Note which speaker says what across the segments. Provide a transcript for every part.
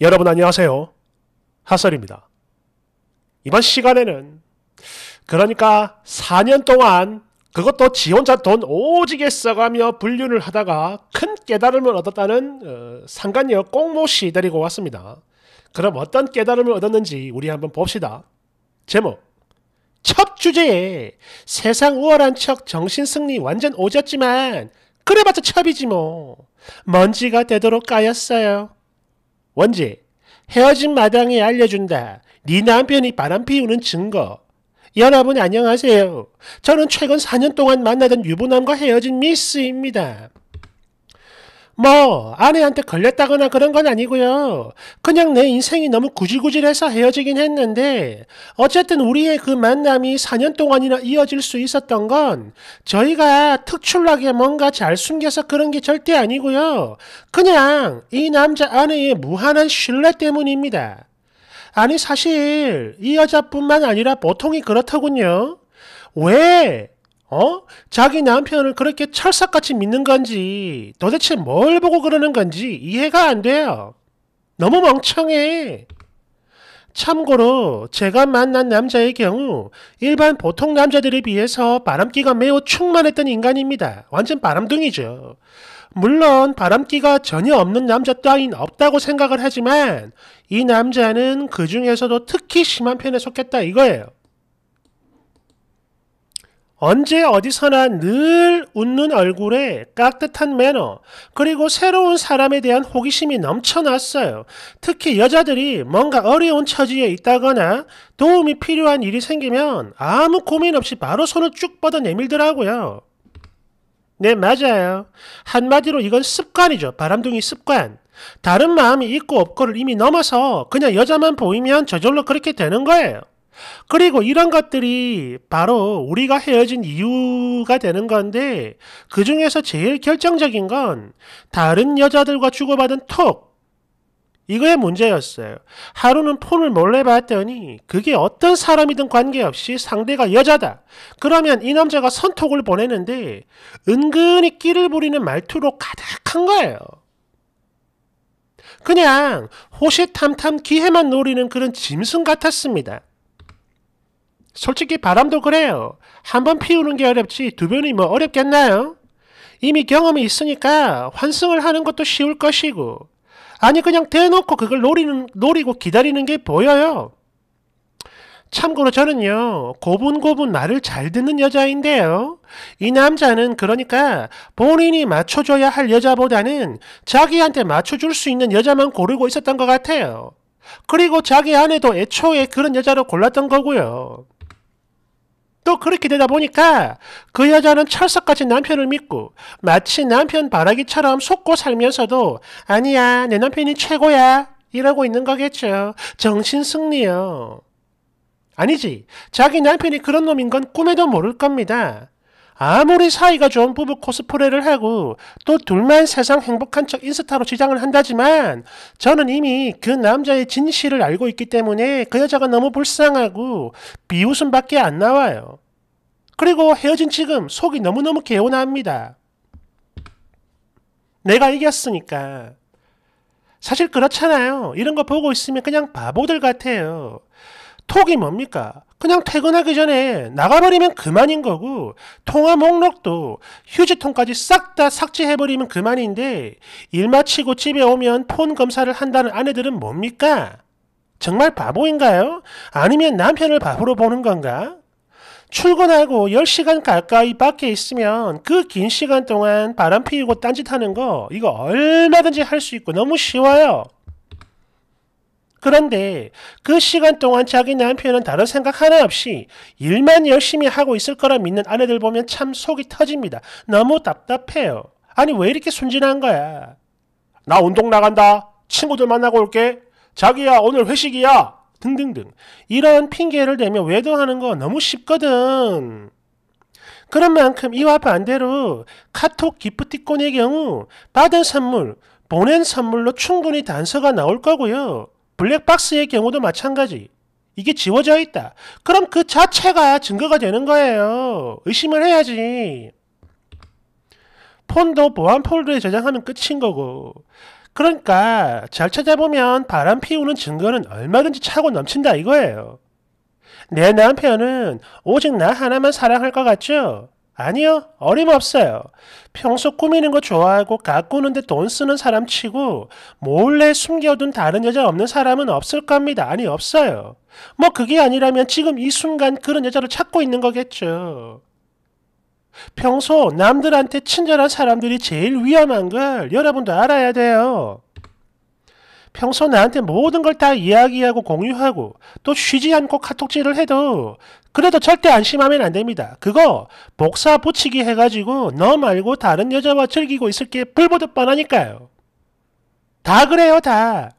Speaker 1: 여러분 안녕하세요. 하설입니다. 이번 시간에는 그러니까 4년 동안 그것도 지 혼자 돈 오지게 써가며 분륜을 하다가 큰 깨달음을 얻었다는 어, 상관녀 꽁모씨 데리고 왔습니다. 그럼 어떤 깨달음을 얻었는지 우리 한번 봅시다. 제목 첫 주제에 세상 우월한 척 정신승리 완전 오졌지만 그래봤자 첩이지 뭐. 먼지가 되도록 까였어요. 원제 헤어진 마당에 알려준다. 네 남편이 바람 피우는 증거. 여러분 안녕하세요. 저는 최근 4년 동안 만나던 유부남과 헤어진 미스입니다. 뭐 아내한테 걸렸다거나 그런 건 아니고요. 그냥 내 인생이 너무 구질구질해서 헤어지긴 했는데 어쨌든 우리의 그 만남이 4년 동안이나 이어질 수 있었던 건 저희가 특출나게 뭔가 잘 숨겨서 그런 게 절대 아니고요. 그냥 이 남자 아내의 무한한 신뢰 때문입니다. 아니 사실 이 여자뿐만 아니라 보통이 그렇더군요. 왜 어? 자기 남편을 그렇게 철석같이 믿는 건지 도대체 뭘 보고 그러는 건지 이해가 안 돼요. 너무 멍청해. 참고로 제가 만난 남자의 경우 일반 보통 남자들에 비해서 바람기가 매우 충만했던 인간입니다. 완전 바람둥이죠. 물론 바람기가 전혀 없는 남자 따윈 없다고 생각을 하지만 이 남자는 그 중에서도 특히 심한 편에 속했다 이거예요. 언제 어디서나 늘 웃는 얼굴에 깍듯한 매너, 그리고 새로운 사람에 대한 호기심이 넘쳐났어요. 특히 여자들이 뭔가 어려운 처지에 있다거나 도움이 필요한 일이 생기면 아무 고민 없이 바로 손을 쭉 뻗어 내밀더라고요. 네, 맞아요. 한마디로 이건 습관이죠. 바람둥이 습관. 다른 마음이 있고 없고를 이미 넘어서 그냥 여자만 보이면 저절로 그렇게 되는 거예요. 그리고 이런 것들이 바로 우리가 헤어진 이유가 되는 건데 그 중에서 제일 결정적인 건 다른 여자들과 주고받은 톡 이거의 문제였어요. 하루는 폰을 몰래 봤더니 그게 어떤 사람이든 관계없이 상대가 여자다. 그러면 이 남자가 선톡을 보내는데 은근히 끼를 부리는 말투로 가득한 거예요. 그냥 호시탐탐 기회만 노리는 그런 짐승 같았습니다. 솔직히 바람도 그래요. 한 번 피우는 게 어렵지 두 번이 뭐 어렵겠나요? 이미 경험이 있으니까 환승을 하는 것도 쉬울 것이고 아니 그냥 대놓고 그걸 노리는, 노리고 기다리는 게 보여요. 참고로 저는요, 고분고분 말을 잘 듣는 여자인데요. 이 남자는 그러니까 본인이 맞춰줘야 할 여자보다는 자기한테 맞춰줄 수 있는 여자만 고르고 있었던 것 같아요. 그리고 자기 아내도 애초에 그런 여자로 골랐던 거고요. 또 그렇게 되다 보니까 그 여자는 철석같이 남편을 믿고 마치 남편 바라기처럼 속고 살면서도 아니야 내 남편이 최고야 이러고 있는 거겠죠. 정신 승리요. 아니지 자기 남편이 그런 놈인 건 꿈에도 모를 겁니다. 아무리 사이가 좋은 부부 코스프레를 하고 또 둘만 세상 행복한 척 인스타로 주장을 한다지만 저는 이미 그 남자의 진실을 알고 있기 때문에 그 여자가 너무 불쌍하고 비웃음밖에 안 나와요. 그리고 헤어진 지금 속이 너무너무 개운합니다. 내가 이겼으니까. 사실 그렇잖아요. 이런 거 보고 있으면 그냥 바보들 같아요. 톡이 뭡니까? 그냥 퇴근하기 전에 나가버리면 그만인 거고 통화 목록도 휴지통까지 싹 다 삭제해버리면 그만인데 일 마치고 집에 오면 폰 검사를 한다는 아내들은 뭡니까? 정말 바보인가요? 아니면 남편을 바보로 보는 건가? 출근하고 10시간 가까이 밖에 있으면 그 긴 시간 동안 바람 피우고 딴짓하는 거 이거 얼마든지 할 수 있고 너무 쉬워요. 그런데 그 시간 동안 자기 남편은 다른 생각 하나 없이 일만 열심히 하고 있을 거라 믿는 아내들 보면 참 속이 터집니다. 너무 답답해요. 아니 왜 이렇게 순진한 거야? 나 운동 나간다. 친구들 만나고 올게. 자기야 오늘 회식이야. 등등등. 이런 핑계를 대며 외도하는 거 너무 쉽거든. 그런 만큼 이와 반대로 카톡 기프티콘의 경우 받은 선물, 보낸 선물로 충분히 단서가 나올 거고요. 블랙박스의 경우도 마찬가지. 이게 지워져 있다. 그럼 그 자체가 증거가 되는 거예요. 의심을 해야지. 폰도 보안 폴더에 저장하면 끝인 거고. 그러니까 잘 찾아보면 바람 피우는 증거는 얼마든지 차고 넘친다 이거예요. 내 남편은 오직 나 하나만 사랑할 것 같죠? 아니요, 어림없어요. 평소 꾸미는 거 좋아하고 가꾸는데 돈 쓰는 사람 치고 몰래 숨겨둔 다른 여자 없는 사람은 없을 겁니다. 아니, 없어요. 뭐 그게 아니라면 지금 이 순간 그런 여자를 찾고 있는 거겠죠. 평소 남들한테 친절한 사람들이 제일 위험한 걸 여러분도 알아야 돼요. 평소 나한테 모든 걸 다 이야기하고 공유하고 또 쉬지 않고 카톡질을 해도 그래도 절대 안심하면 안 됩니다. 그거 복사 붙이기 해가지고 너 말고 다른 여자와 즐기고 있을 게 불보듯 뻔하니까요. 다 그래요 다.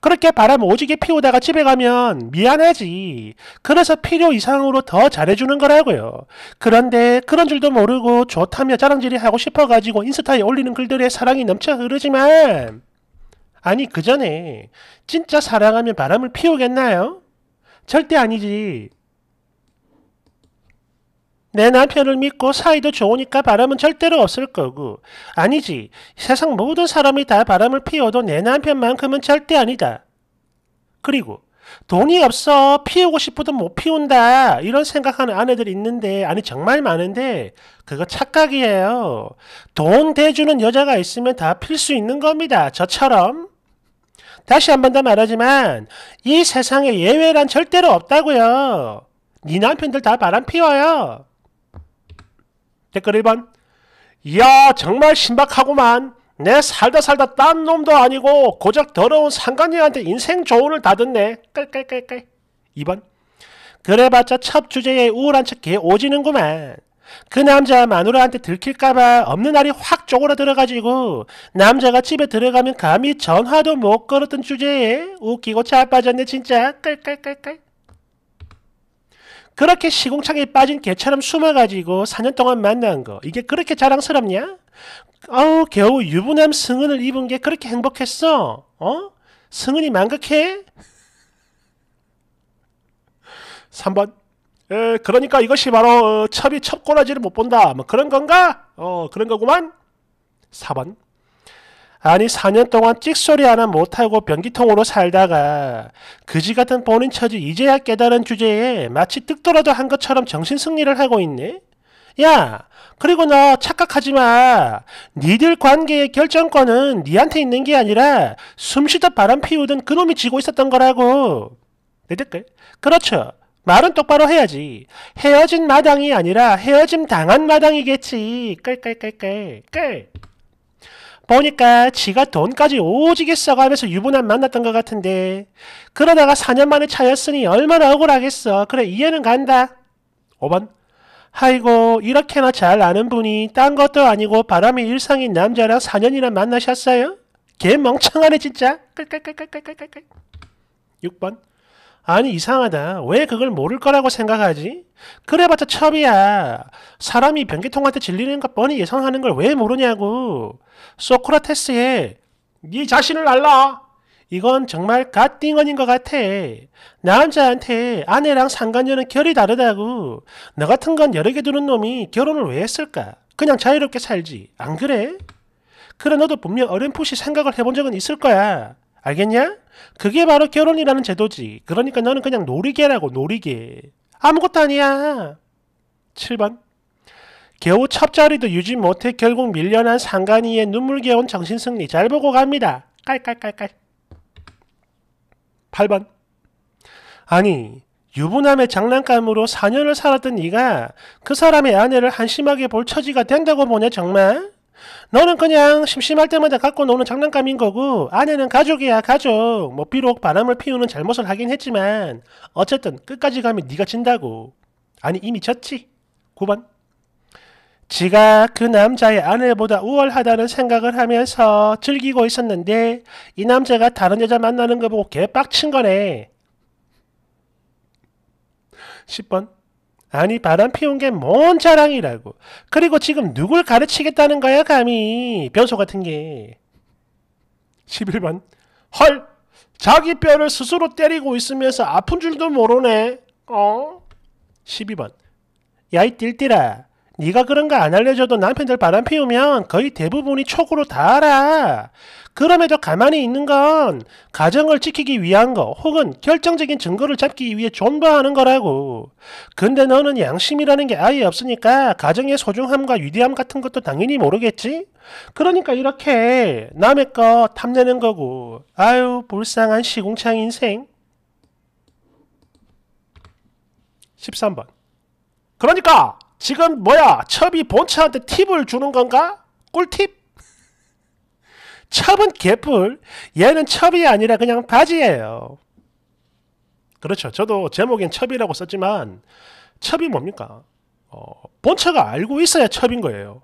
Speaker 1: 그렇게 바람 오지게 피우다가 집에 가면 미안하지. 그래서 필요 이상으로 더 잘해주는 거라고요. 그런데 그런 줄도 모르고 좋다며 자랑질이 하고 싶어가지고 인스타에 올리는 글들에 사랑이 넘쳐 흐르지만 아니 그 전에 진짜 사랑하면 바람을 피우겠나요? 절대 아니지. 내 남편을 믿고 사이도 좋으니까 바람은 절대로 없을 거고 아니지 세상 모든 사람이 다 바람을 피워도 내 남편만큼은 절대 아니다. 그리고 돈이 없어 피우고 싶어도 못 피운다 이런 생각하는 아내들 있는데 아니 정말 많은데 그거 착각이에요. 돈 대주는 여자가 있으면 다 필 수 있는 겁니다. 저처럼. 다시 한 번 더 말하지만 이 세상에 예외란 절대로 없다고요. 네 남편들 다 바람 피워요. 댓글 1번 이야 정말 신박하고만 내 살다 살다 딴 놈도 아니고 고작 더러운 상관녀한테 인생 조언을 다 듣네. 깔깔깔깔. 2번 그래봤자 첫 주제에 우울한 척 개 오지는구만. 그 남자 마누라한테 들킬까봐 없는 날이 확 쪼그라들어가지고 남자가 집에 들어가면 감히 전화도 못 걸었던 주제에 웃기고 자빠졌네 진짜 깔깔깔깔 그렇게 시공창에 빠진 개처럼 숨어가지고 4년 동안 만난 거 이게 그렇게 자랑스럽냐? 어우 겨우 유부남 승은을 입은 게 그렇게 행복했어? 어? 승은이 만극해 3번 에, 그러니까 이것이 바로 어, 첩이 첩꼬라지를 못 본다. 뭐 그런 건가? 어, 그런 거구만. 4번. 아니 4년 동안 찍소리 하나 못하고 변기통으로 살다가 그지 같은 본인 처지 이제야 깨달은 주제에 마치 뜩더라도 한 것처럼 정신 승리를 하고 있네. 야, 그리고 너 착각하지 마. 니들 관계의 결정권은 니한테 있는 게 아니라 숨쉬다 바람 피우던 그놈이 지고 있었던 거라고. 내 댓글. 그렇죠. 말은 똑바로 해야지. 헤어진 마당이 아니라 헤어짐 당한 마당이겠지. 끌끌끌 끌 끌. 보니까 지가 돈까지 오지게 써가면서 유부남 만났던 것 같은데 그러다가 4년 만에 차였으니 얼마나 억울하겠어. 그래 이해는 간다. 5번 아이고 이렇게나 잘 아는 분이 딴 것도 아니고 바람이 일상인 남자랑 4년이나 만나셨어요? 개 멍청하네 진짜. 끌끌끌끌끌끌끌 6번 아니 이상하다. 왜 그걸 모를 거라고 생각하지? 그래봤자 첩이야. 사람이 변기통한테 질리는 것 뻔히 예상하는 걸 왜 모르냐고. 소크라테스의 네 자신을 알라. 이건 정말 갓띵언인 것 같아. 남자한테 아내랑 상관녀는 결이 다르다고. 너 같은 건 여러 개 두는 놈이 결혼을 왜 했을까? 그냥 자유롭게 살지. 안 그래? 그래 너도 분명 어렴풋이 생각을 해본 적은 있을 거야. 알겠냐? 그게 바로 결혼이라는 제도지. 그러니까 너는 그냥 놀이개라고, 놀이개. 아무것도 아니야. 7번. 겨우 첩자리도 유지 못해 결국 밀려난 상간이의 눈물겨운 정신승리 잘 보고 갑니다. 깔깔깔깔. 8번. 아니, 유부남의 장난감으로 4년을 살았던 네가 그 사람의 아내를 한심하게 볼 처지가 된다고 보냐 정말? 너는 그냥 심심할 때마다 갖고 노는 장난감인 거고 아내는 가족이야 가족. 뭐 비록 바람을 피우는 잘못을 하긴 했지만 어쨌든 끝까지 가면 네가 진다고. 아니 이미 졌지. 9번. 지가 그 남자의 아내보다 우월하다는 생각을 하면서 즐기고 있었는데 이 남자가 다른 여자 만나는 거 보고 개빡친 거네. 10번. 아니 바람 피운 게 뭔 자랑이라고. 그리고 지금 누굴 가르치겠다는 거야 감히. 변소 같은 게. 11번. 헐! 자기 뼈를 스스로 때리고 있으면서 아픈 줄도 모르네. 어? 12번. 야이 띨띠라. 네가 그런 거 안 알려줘도 남편들 바람 피우면 거의 대부분이 촉으로 다 알아. 그럼에도 가만히 있는 건 가정을 지키기 위한 거 혹은 결정적인 증거를 잡기 위해 존버하는 거라고. 근데 너는 양심이라는 게 아예 없으니까 가정의 소중함과 위대함 같은 것도 당연히 모르겠지? 그러니까 이렇게 남의 거 탐내는 거고. 아유 불쌍한 시궁창 인생. 13번. 그러니까 지금 뭐야? 첩이 본체한테 팁을 주는 건가? 꿀팁? 첩은 개뿔, 얘는 첩이 아니라 그냥 바지예요. 그렇죠. 저도 제목엔 첩이라고 썼지만 첩이 뭡니까? 어, 본체가 알고 있어야 첩인 거예요.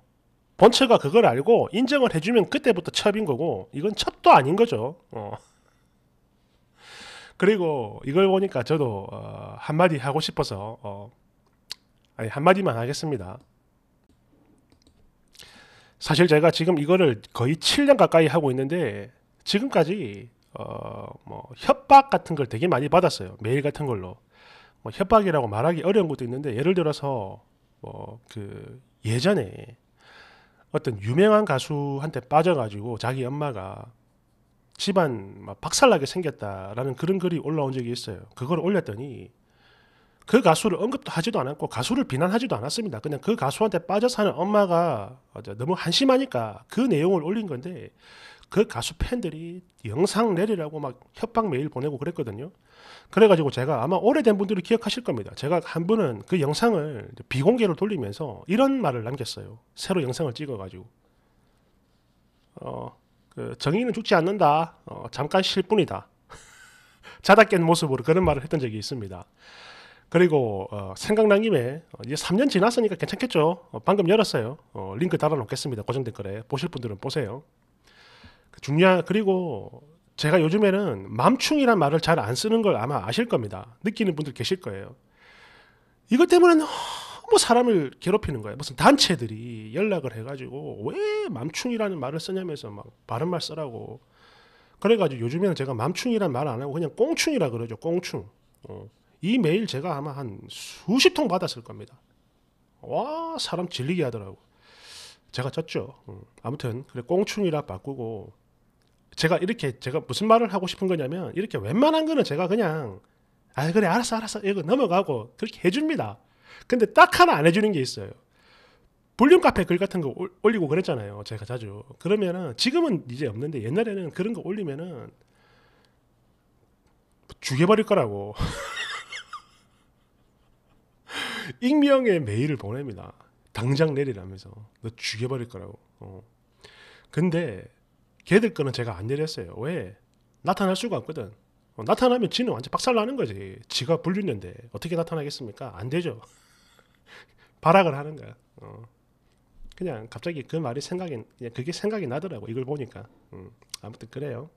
Speaker 1: 본체가 그걸 알고 인정을 해주면 그때부터 첩인 거고 이건 첩도 아닌 거죠. 어. 그리고 이걸 보니까 저도 어, 한마디 하고 싶어서 어, 아니, 한마디만 하겠습니다. 사실 제가 지금 이거를 거의 7년 가까이 하고 있는데 지금까지 어, 뭐 협박 같은 걸 되게 많이 받았어요. 메일 같은 걸로. 뭐 협박이라고 말하기 어려운 것도 있는데 예를 들어서 뭐그 예전에 어떤 유명한 가수한테 빠져가지고 자기 엄마가 집안 막 박살나게 생겼다라는 그런 글이 올라온 적이 있어요. 그걸 올렸더니 그 가수를 언급도 하지도 않았고 가수를 비난하지도 않았습니다. 그냥 그 가수한테 빠져 사는 엄마가 너무 한심하니까 그 내용을 올린 건데 그 가수 팬들이 영상 내리라고 막 협박 메일 보내고 그랬거든요. 그래가지고 제가 아마 오래된 분들이 기억하실 겁니다. 제가 한분은그 영상을 비공개로 돌리면서 이런 말을 남겼어요. 새로 영상을 찍어가지고 어, 그 정의는 죽지 않는다. 어, 잠깐 쉴 뿐이다. 자다 깬 모습으로 그런 말을 했던 적이 있습니다. 그리고 어, 생각난 김에 어, 이제 3년 지났으니까 괜찮겠죠. 어, 방금 열었어요. 어, 링크 달아놓겠습니다. 고정 댓글에 보실 분들은 보세요. 그 중요한 그리고 제가 요즘에는 맘충이란 말을 잘 안 쓰는 걸 아마 아실 겁니다. 느끼는 분들 계실 거예요. 이것 때문에 너무 사람을 괴롭히는 거예요. 무슨 단체들이 연락을 해가지고 왜 맘충이라는 말을 쓰냐면서 막 바른 말 쓰라고. 그래가지고 요즘에는 제가 맘충이란 말안 하고 그냥 꽁충이라 그러죠. 꽁충. 어. 이 메일 제가 아마 한 수십 통 받았을 겁니다. 와 사람 질리게 하더라고. 제가 졌죠. 음, 아무튼 그래 꽁충이라 바꾸고 제가 이렇게 제가 무슨 말을 하고 싶은 거냐면 이렇게 웬만한 거는 제가 그냥 아 그래 알았어 알았어 이거 넘어가고 그렇게 해줍니다. 근데 딱 하나 안 해주는 게 있어요. 볼륨 카페 글 같은 거 올리고 그랬잖아요. 제가 자주. 그러면은 지금은 이제 없는데 옛날에는 그런 거 올리면은 죽여버릴 거라고. 익명의 메일을 보냅니다. 당장 내리라면서 너 죽여버릴 거라고. 어. 근데 걔들 거는 제가 안 내렸어요. 왜? 나타날 수가 없거든. 어, 나타나면 지는 완전 박살나는 거지. 지가 불륜인데 어떻게 나타나겠습니까? 안 되죠. 발악을 하는 거야. 어. 그냥 갑자기 그 말이 생각이 그냥 그게 생각이 나더라고 이걸 보니까 음, 아무튼 그래요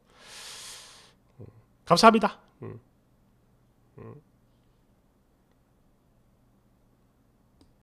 Speaker 1: 음, 감사합니다 음, 음.